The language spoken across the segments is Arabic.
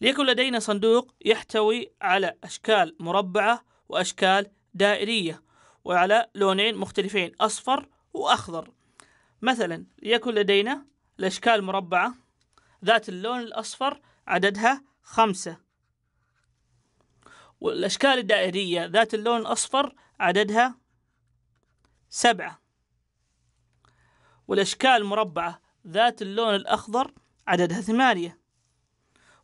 ليكن لدينا صندوق يحتوي على أشكال مربعة وأشكال دائرية وعلى لونين مختلفين أصفر وأخضر مثلا ليكن لدينا الأشكال المربعة ذات اللون الأصفر عددها خمسة والأشكال الدائرية ذات اللون الأصفر عددها سبعة والأشكال المربعة ذات اللون الأخضر عددها ثمانية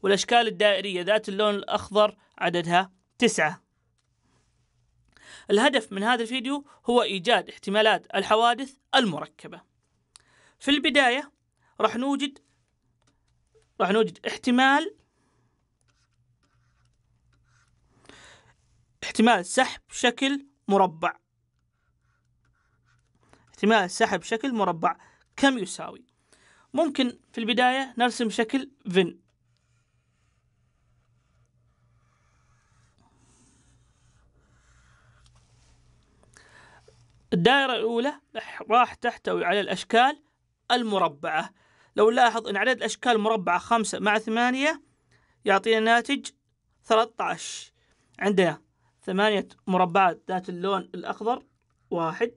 والأشكال الدائرية ذات اللون الأخضر عددها تسعة الهدف من هذا الفيديو هو إيجاد احتمالات الحوادث المركبة في البداية راح نوجد راح نوجد احتمال احتمال سحب شكل مربع احتمال سحب شكل مربع كم يساوي ممكن في البداية نرسم شكل فين الدائرة الأولى راح تحتوي على الأشكال المربعة لو نلاحظ أن عدد الأشكال المربعة خمسة مع ثمانية يعطينا ناتج 13 عندنا ثمانية مربعات ذات اللون الأخضر واحد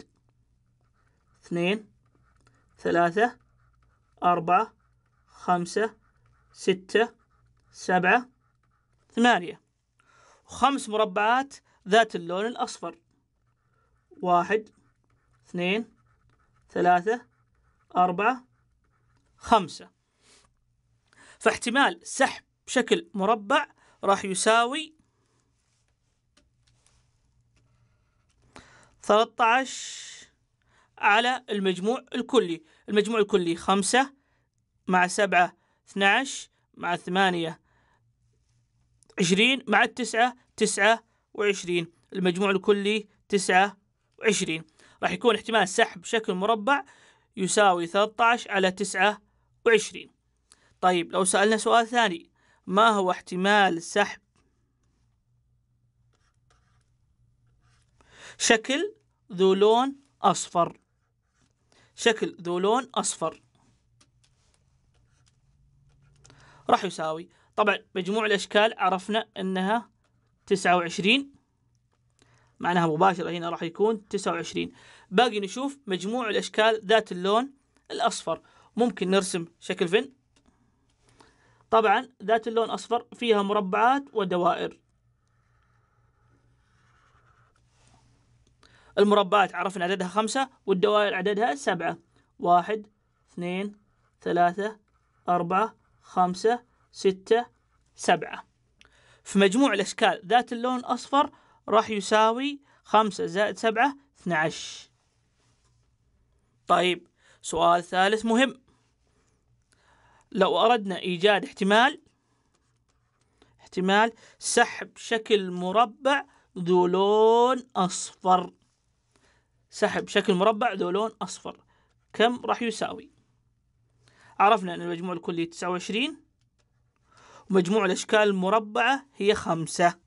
اثنين ثلاثة أربعة خمسة ستة سبعة ثمانية وخمس مربعات ذات اللون الأصفر واحد اثنين ثلاثة أربعة خمسة فاحتمال سحب بشكل مربع راح يساوي 13 على المجموع الكلي المجموع الكلي خمسة مع سبعة 12 مع ثمانية 20 مع التسعة 29 المجموع الكلي 29 راح يكون احتمال سحب شكل مربع يساوي 13 على 29 طيب لو سألنا سؤال ثاني ما هو احتمال سحب شكل ذو لون أصفر شكل ذو لون أصفر راح يساوي طبعا مجموع الأشكال عرفنا أنها تسعة وعشرين معناها مباشرة هنا راح يكون 29 باقي نشوف مجموع الأشكال ذات اللون الأصفر ممكن نرسم شكل فن طبعا ذات اللون أصفر فيها مربعات ودوائر المربعات عرفنا عددها خمسة والدوائر عددها سبعة واحد اثنين ثلاثة أربعة خمسة ستة سبعة في مجموع الأشكال ذات اللون أصفر راح يساوي خمسة زائد سبعة 12 طيب سؤال ثالث مهم لو أردنا إيجاد احتمال احتمال سحب شكل مربع ذو لون أصفر سحب شكل مربع ذو لون أصفر كم راح يساوي عرفنا أن المجموع الكلي 29 ومجموع الأشكال المربعة هي خمسة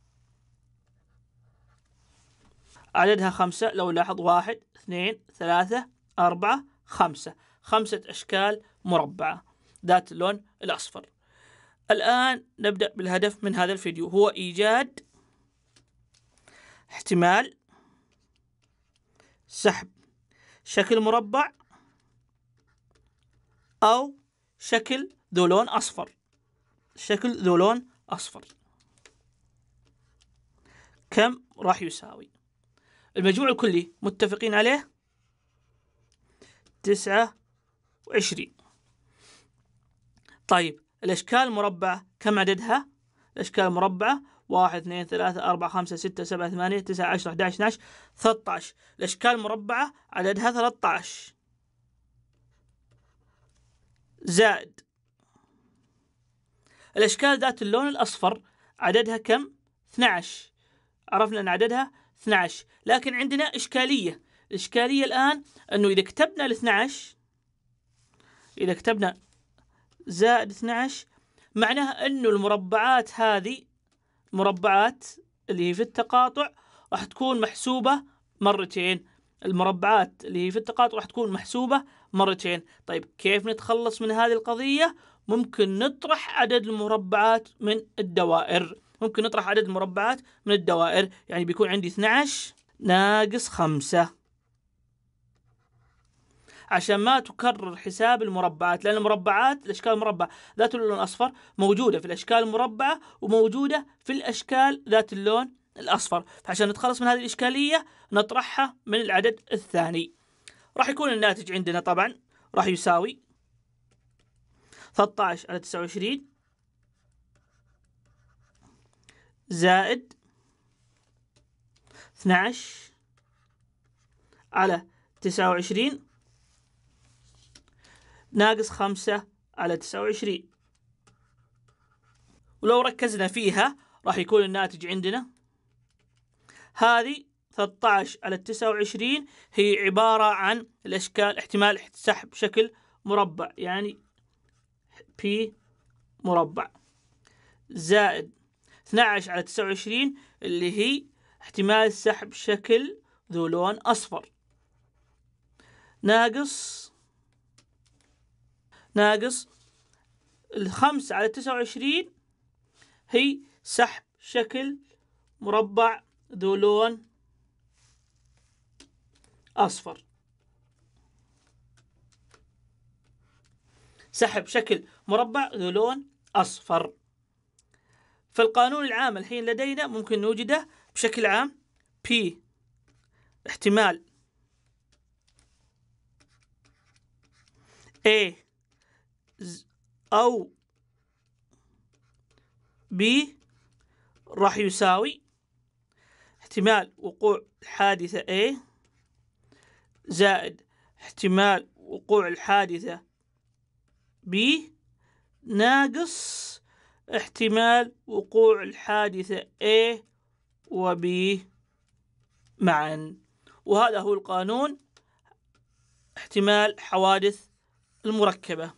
عددها خمسة لو لاحظ واحد اثنين ثلاثة أربعة خمسة خمسة أشكال مربعة ذات اللون الأصفر الآن نبدأ بالهدف من هذا الفيديو هو إيجاد احتمال سحب شكل مربع أو شكل ذو لون أصفر شكل ذو لون أصفر كم راح يساوي المجموع الكلي متفقين عليه تسعة وعشرين طيب الأشكال المربعة كم عددها؟ الأشكال المربعة واحد اثنين ثلاثة أربعة خمسة ستة سبعة ثمانية تسعة عشرة أحد عشر ثلاثة عشر الأشكال المربعة عددها ثلاثة عشر زائد الأشكال ذات اللون الأصفر عددها كم؟ 12 عرفنا أن عددها 12 لكن عندنا إشكالية الإشكالية الآن أنه إذا كتبنا ال 12 إذا كتبنا زائد 12 معناها أنه المربعات هذه مربعات اللي هي في التقاطع راح تكون محسوبة مرتين المربعات اللي هي في التقاطع راح تكون محسوبة مرتين طيب كيف نتخلص من هذه القضية ممكن نطرح عدد المربعات من الدوائر ممكن نطرح عدد مربعات من الدوائر يعني بيكون عندي 12 ناقص 5 عشان ما تكرر حساب المربعات لأن المربعات الأشكال المربعة ذات اللون الأصفر موجودة في الأشكال المربعة وموجودة في الأشكال ذات اللون الأصفر فعشان نتخلص من هذه الإشكالية نطرحها من العدد الثاني راح يكون الناتج عندنا طبعا راح يساوي 13 على 29 زائد 12 على 29 ناقص 5 على 29 ولو ركزنا فيها راح يكون الناتج عندنا هذه 13 على 29 هي عبارة عن الأشكال احتمال سحب شكل مربع يعني P مربع زائد 12 على 29 اللي هي احتمال سحب شكل ذو لون أصفر ناقص ناقص الخمسة على تسعة وعشرين هي سحب شكل مربع ذو لون أصفر سحب شكل مربع ذو لون أصفر فالقانون العام الحين لدينا ممكن نوجده بشكل عام P احتمال A أو B راح يساوي احتمال وقوع الحادثة A زائد احتمال وقوع الحادثة B ناقص احتمال وقوع الحادثة A و B معا وهذا هو القانون احتمال حوادث المركبة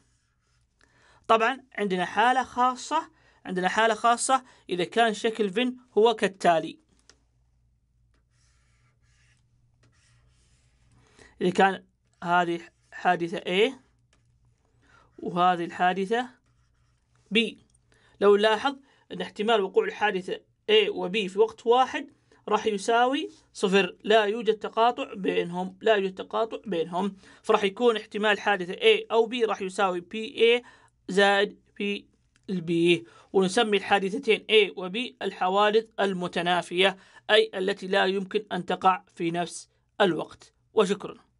طبعا عندنا حالة خاصة عندنا حالة خاصة إذا كان شكل فين هو كالتالي إذا كان هذه حادثة A وهذه الحادثة B لو لاحظ أن احتمال وقوع الحادثة A و B في وقت واحد راح يساوي صفر لا يوجد تقاطع بينهم لا يوجد تقاطع بينهم فراح يكون احتمال حادثة A أو B راح يساوي PA زائد P ونسمي الحادثتين A و B الحوادث المتنافية أي التي لا يمكن أن تقع في نفس الوقت وشكرا